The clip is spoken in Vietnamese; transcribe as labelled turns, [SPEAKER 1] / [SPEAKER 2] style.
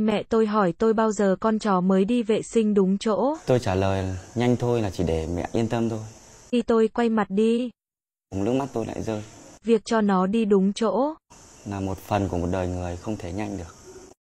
[SPEAKER 1] Mẹ tôi hỏi tôi bao giờ con chó mới đi vệ sinh đúng chỗ.
[SPEAKER 2] Tôi trả lời nhanh thôi là chỉ để mẹ yên tâm thôi.
[SPEAKER 1] Khi tôi quay mặt đi.
[SPEAKER 2] Nước mắt tôi lại rơi.
[SPEAKER 1] Việc cho nó đi đúng chỗ.
[SPEAKER 2] Là một phần của một đời người không thể nhanh được.